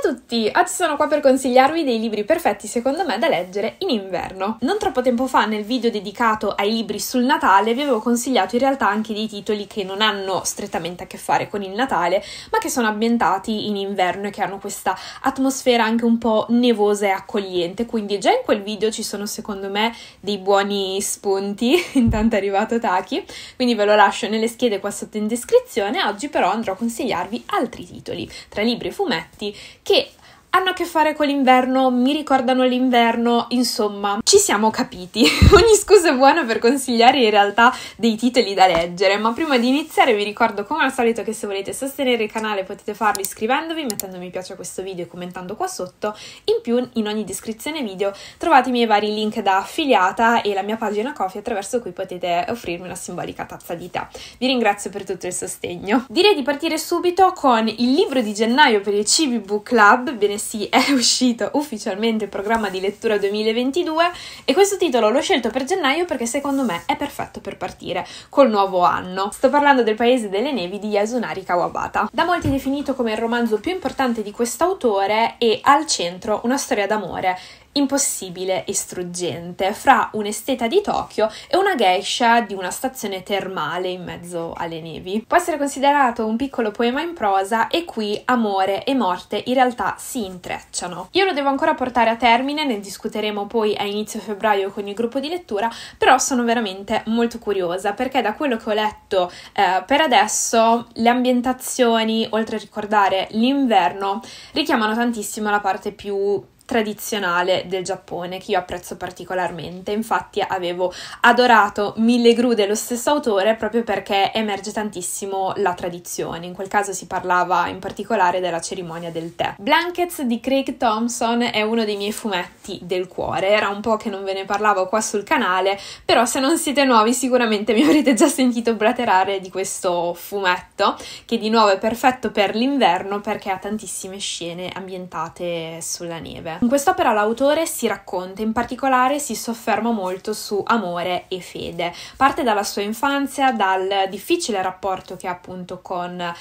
Ciao a tutti! Oggi sono qua per consigliarvi dei libri perfetti secondo me da leggere in inverno. Non troppo tempo fa nel video dedicato ai libri sul Natale vi avevo consigliato in realtà anche dei titoli che non hanno strettamente a che fare con il Natale, ma che sono ambientati in inverno e che hanno questa atmosfera anche un po' nevosa e accogliente, quindi già in quel video ci sono secondo me dei buoni spunti, intanto è arrivato Taki, quindi ve lo lascio nelle schede qua sotto in descrizione, oggi però andrò a consigliarvi altri titoli, tra libri e fumetti kid hanno a che fare con l'inverno, mi ricordano l'inverno, insomma, ci siamo capiti. Ogni scusa è buona per consigliare in realtà dei titoli da leggere, ma prima di iniziare vi ricordo come al solito che se volete sostenere il canale potete farlo iscrivendovi, mettendo mi piace a questo video e commentando qua sotto. In più, in ogni descrizione video trovate i miei vari link da affiliata e la mia pagina Coffee attraverso cui potete offrirmi una simbolica tazza di tè. Vi ringrazio per tutto il sostegno. Direi di partire subito con il libro di gennaio per il Cibi Book Club, benessere sì, è uscito ufficialmente il programma di lettura 2022 e questo titolo l'ho scelto per gennaio perché secondo me è perfetto per partire col nuovo anno. Sto parlando del Paese delle Nevi di Yasunari Kawabata. Da molti definito come il romanzo più importante di quest'autore e al centro una storia d'amore impossibile e struggente fra un'esteta di Tokyo e una geisha di una stazione termale in mezzo alle nevi. Può essere considerato un piccolo poema in prosa e qui amore e morte in realtà si intrecciano. Io lo devo ancora portare a termine, ne discuteremo poi a inizio febbraio con il gruppo di lettura, però sono veramente molto curiosa perché da quello che ho letto eh, per adesso le ambientazioni, oltre a ricordare l'inverno, richiamano tantissimo la parte più tradizionale del Giappone che io apprezzo particolarmente. Infatti avevo adorato Mille gru dello stesso autore proprio perché emerge tantissimo la tradizione. In quel caso si parlava in particolare della cerimonia del tè. Blankets di Craig Thompson è uno dei miei fumetti del cuore. Era un po' che non ve ne parlavo qua sul canale, però se non siete nuovi sicuramente mi avrete già sentito blaterare di questo fumetto che di nuovo è perfetto per l'inverno perché ha tantissime scene ambientate sulla neve. In quest'opera l'autore si racconta, in particolare si sofferma molto su amore e fede. Parte dalla sua infanzia, dal difficile rapporto che ha appunto con eh,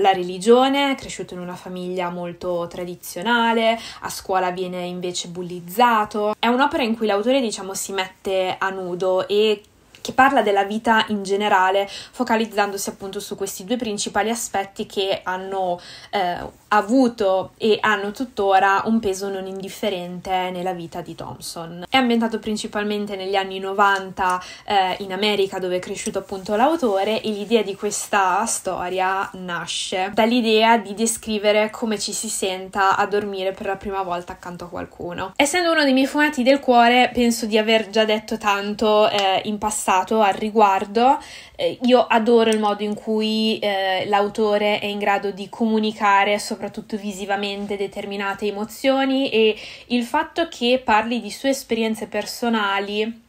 la religione, è cresciuto in una famiglia molto tradizionale, a scuola viene invece bullizzato. È un'opera in cui l'autore diciamo si mette a nudo e che parla della vita in generale, focalizzandosi appunto su questi due principali aspetti che hanno eh, avuto e hanno tuttora un peso non indifferente nella vita di Thompson. È ambientato principalmente negli anni 90 eh, in America dove è cresciuto appunto l'autore e l'idea di questa storia nasce dall'idea di descrivere come ci si senta a dormire per la prima volta accanto a qualcuno. Essendo uno dei miei fumetti del cuore, penso di aver già detto tanto eh, in passato pensato al riguardo. Eh, io adoro il modo in cui eh, l'autore è in grado di comunicare, soprattutto visivamente, determinate emozioni e il fatto che parli di sue esperienze personali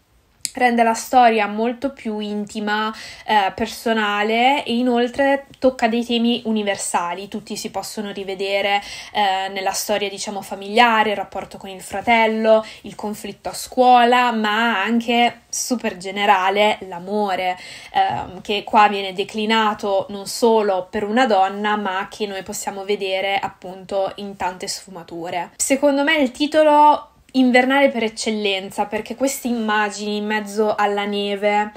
rende la storia molto più intima, eh, personale e inoltre tocca dei temi universali, tutti si possono rivedere eh, nella storia diciamo familiare, il rapporto con il fratello, il conflitto a scuola, ma anche super generale l'amore, eh, che qua viene declinato non solo per una donna, ma che noi possiamo vedere appunto in tante sfumature. Secondo me il titolo invernale per eccellenza, perché queste immagini in mezzo alla neve,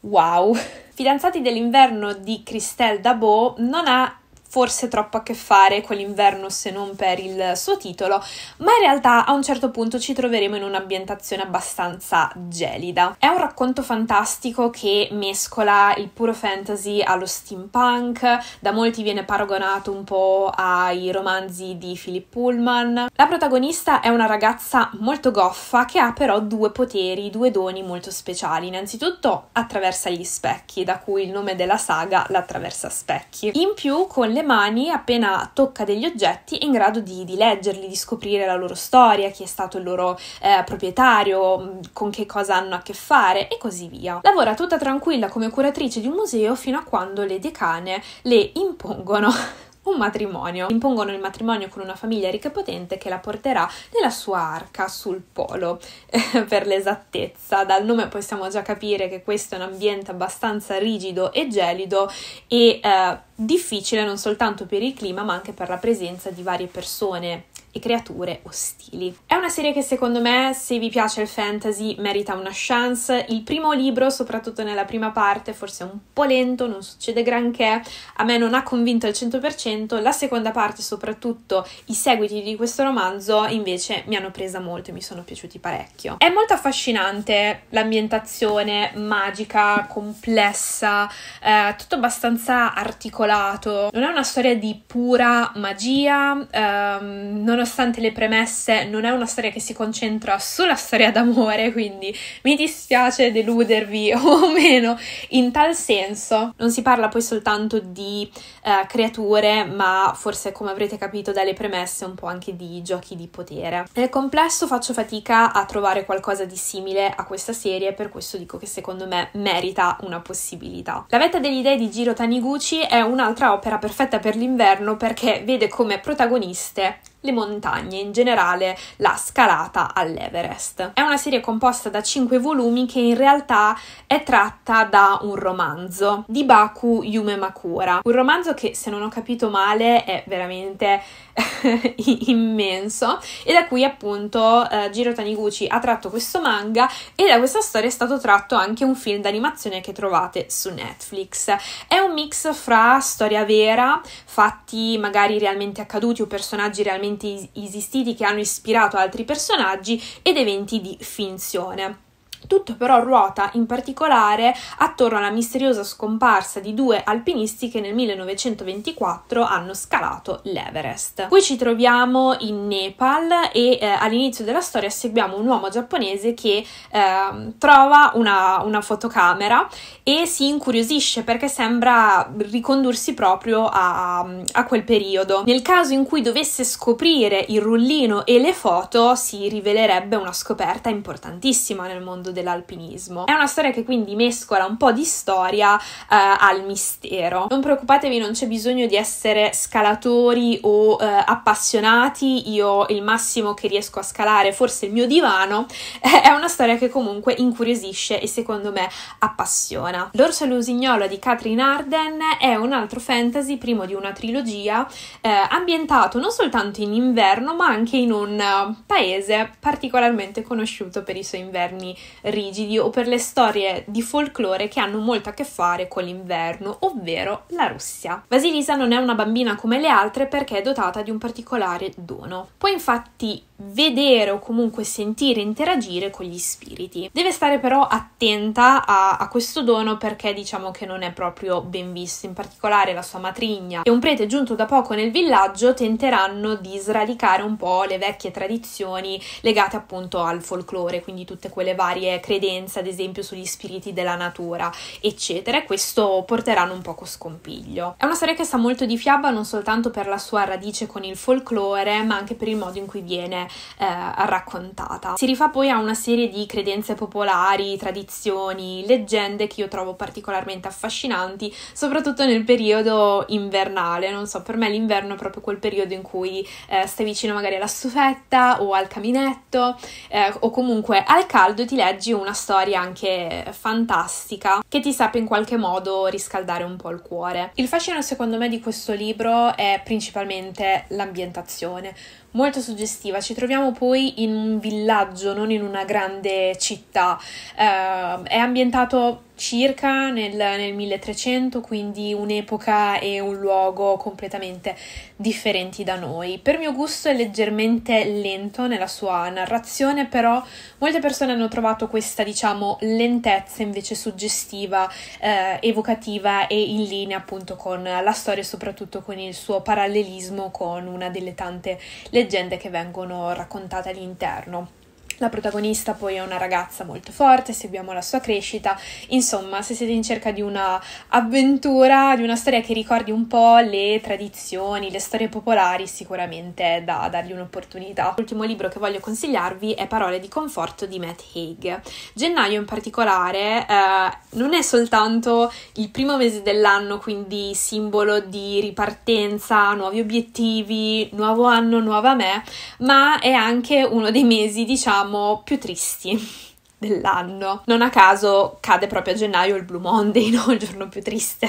wow! Fidanzati dell'inverno di Christelle Dabot non ha forse troppo a che fare con l'inverno se non per il suo titolo, ma in realtà a un certo punto ci troveremo in un'ambientazione abbastanza gelida. È un racconto fantastico che mescola il puro fantasy allo steampunk, da molti viene paragonato un po' ai romanzi di Philip Pullman. La protagonista è una ragazza molto goffa che ha però due poteri, due doni molto speciali. Innanzitutto attraversa gli specchi, da cui il nome della saga, l'attraversa specchi. In più con le mani appena tocca degli oggetti è in grado di, di leggerli, di scoprire la loro storia, chi è stato il loro eh, proprietario, mm, con che cosa hanno a che fare e così via. Lavora tutta tranquilla come curatrice di un museo fino a quando le decane le impongono un matrimonio. Impongono il matrimonio con una famiglia ricca e potente che la porterà nella sua arca sul polo, per l'esattezza. Dal nome possiamo già capire che questo è un ambiente abbastanza rigido e gelido e eh, difficile non soltanto per il clima ma anche per la presenza di varie persone e creature ostili. È una serie che secondo me, se vi piace il fantasy, merita una chance. Il primo libro, soprattutto nella prima parte, forse è un po' lento, non succede granché, a me non ha convinto al 100%, la seconda parte, soprattutto i seguiti di questo romanzo, invece mi hanno presa molto e mi sono piaciuti parecchio. È molto affascinante l'ambientazione magica, complessa, eh, tutto abbastanza articolato. Non è una storia di pura magia, ehm, non nonostante le premesse, non è una storia che si concentra sulla storia d'amore, quindi mi dispiace deludervi o meno in tal senso. Non si parla poi soltanto di eh, creature, ma forse come avrete capito dalle premesse un po' anche di giochi di potere. Nel complesso faccio fatica a trovare qualcosa di simile a questa serie, per questo dico che secondo me merita una possibilità. La vetta delle idee di Giro Taniguchi è un'altra opera perfetta per l'inverno perché vede come protagoniste le montagne, in generale la scalata all'Everest. È una serie composta da cinque volumi che in realtà è tratta da un romanzo di Baku Yume Makura, un romanzo che se non ho capito male è veramente immenso e da cui appunto eh, Giro Taniguchi ha tratto questo manga e da questa storia è stato tratto anche un film d'animazione che trovate su Netflix. È un mix fra storia vera, fatti magari realmente accaduti o personaggi realmente eventi esistiti che hanno ispirato altri personaggi ed eventi di finzione. Tutto però ruota in particolare attorno alla misteriosa scomparsa di due alpinisti che nel 1924 hanno scalato l'Everest. Qui ci troviamo in Nepal e eh, all'inizio della storia seguiamo un uomo giapponese che eh, trova una, una fotocamera e si incuriosisce perché sembra ricondursi proprio a, a, quel periodo. Nel caso in cui dovesse scoprire il rullino e le foto si rivelerebbe una scoperta importantissima nel mondo dell'alpinismo. È una storia che quindi mescola un po' di storia eh, al mistero. Non preoccupatevi, non c'è bisogno di essere scalatori o eh, appassionati, io il massimo che riesco a scalare, forse il mio divano, è una storia che comunque incuriosisce e secondo me appassiona. L'orso lusignolo di Catherine Arden è un altro fantasy, primo di una trilogia, eh, ambientato non soltanto in inverno ma anche in un paese particolarmente conosciuto per i suoi inverni rigidi o per le storie di folklore che hanno molto a che fare con l'inverno, ovvero la Russia. Vasilisa non è una bambina come le altre perché è dotata di un particolare dono. Può infatti vedere o comunque sentire interagire con gli spiriti. Deve stare però attenta a, a questo dono perché diciamo che non è proprio ben visto, in particolare la sua matrigna e un prete giunto da poco nel villaggio tenteranno di sradicare un po' le vecchie tradizioni legate appunto al folklore, quindi tutte quelle varie credenze, ad esempio, sugli spiriti della natura, eccetera, e questo porterà a un poco scompiglio. È una storia che sta molto di fiaba non soltanto per la sua radice con il folklore, ma anche per il modo in cui viene eh, raccontata. Si rifà poi a una serie di credenze popolari, tradizioni, leggende che io trovo particolarmente affascinanti, soprattutto nel periodo invernale. Non so, per me l'inverno è proprio quel periodo in cui eh, stai vicino magari alla stufetta o al caminetto eh, o comunque al caldo ti leggi leggi una storia anche fantastica che ti sappia in qualche modo riscaldare un po' il cuore. Il fascino secondo me di questo libro è principalmente l'ambientazione, molto suggestiva. Ci troviamo poi in un villaggio, non in una grande città. Uh, è ambientato circa nel, nel, 1300, quindi un'epoca e un luogo completamente differenti da noi. Per mio gusto è leggermente lento nella sua narrazione, però molte persone hanno trovato questa, diciamo, lentezza invece suggestiva, eh, evocativa e in linea appunto con la storia e soprattutto con il suo parallelismo con una delle tante leggende leggende che vengono raccontate all'interno. La protagonista poi è una ragazza molto forte, seguiamo la sua crescita. Insomma, se siete in cerca di una avventura, di una storia che ricordi un po' le tradizioni, le storie popolari, sicuramente è da dargli un'opportunità. L'ultimo libro che voglio consigliarvi è Parole di conforto di Matt Haig. Gennaio in particolare eh, non è soltanto il primo mese dell'anno, quindi simbolo di ripartenza, nuovi obiettivi, nuovo anno, nuova me, ma è anche uno dei mesi, diciamo, diciamo, più tristi dell'anno. Non a caso cade proprio a gennaio il Blue Monday, no? il giorno più triste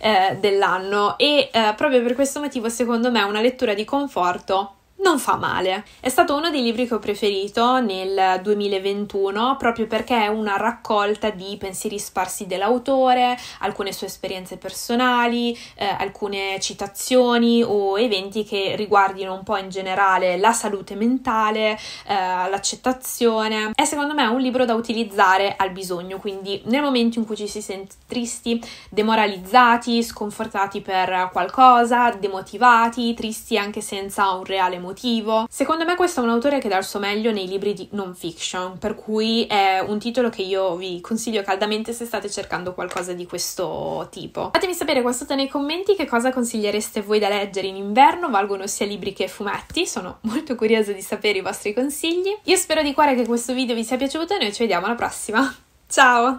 eh, dell'anno e eh, proprio per questo motivo secondo me una lettura di conforto non fa male. È stato uno dei libri che ho preferito nel 2021 proprio perché è una raccolta di pensieri sparsi dell'autore, alcune sue esperienze personali, eh, alcune citazioni o eventi che riguardino un po' in generale la salute mentale, eh, l'accettazione. È secondo me un libro da utilizzare al bisogno, quindi nel momento in cui ci si sente tristi, demoralizzati, sconfortati per qualcosa, demotivati, tristi anche senza un reale motivo emotivo. Secondo me questo è un autore che dà il suo meglio nei libri di non fiction, per cui è un titolo che io vi consiglio caldamente se state cercando qualcosa di questo tipo. Fatemi sapere qua sotto nei commenti che cosa consigliereste voi da leggere in inverno, valgono sia libri che fumetti, sono molto curiosa di sapere i vostri consigli. Io spero di cuore che questo video vi sia piaciuto e noi ci vediamo alla prossima. Ciao!